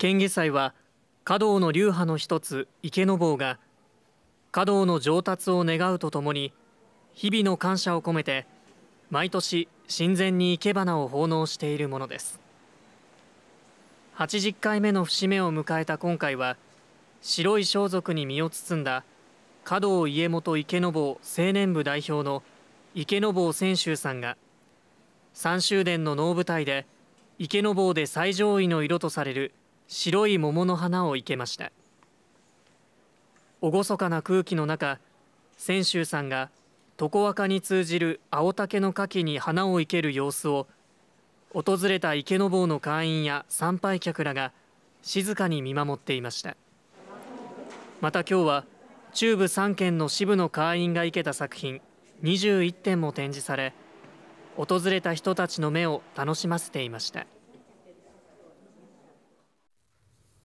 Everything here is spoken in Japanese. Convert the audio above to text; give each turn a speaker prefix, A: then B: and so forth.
A: 県議祭は華道の流派の一つ池坊が華道の上達を願うとともに日々の感謝を込めて毎年神前に生け花を奉納しているものです80回目の節目を迎えた今回は白い装束に身を包んだ華道家元池坊青年部代表の池坊泉州さんが三州殿の能舞台で池坊で最上位の色とされる白い桃の花を生けました厳かな空気の中泉州さんが常若に通じる青竹の花器に花を生ける様子を訪れた池の坊の会員や参拝客らが静かに見守っていましたまた今日は中部3県の支部の会員が生けた作品21点も展示され訪れた人たちの目を楽しませていました。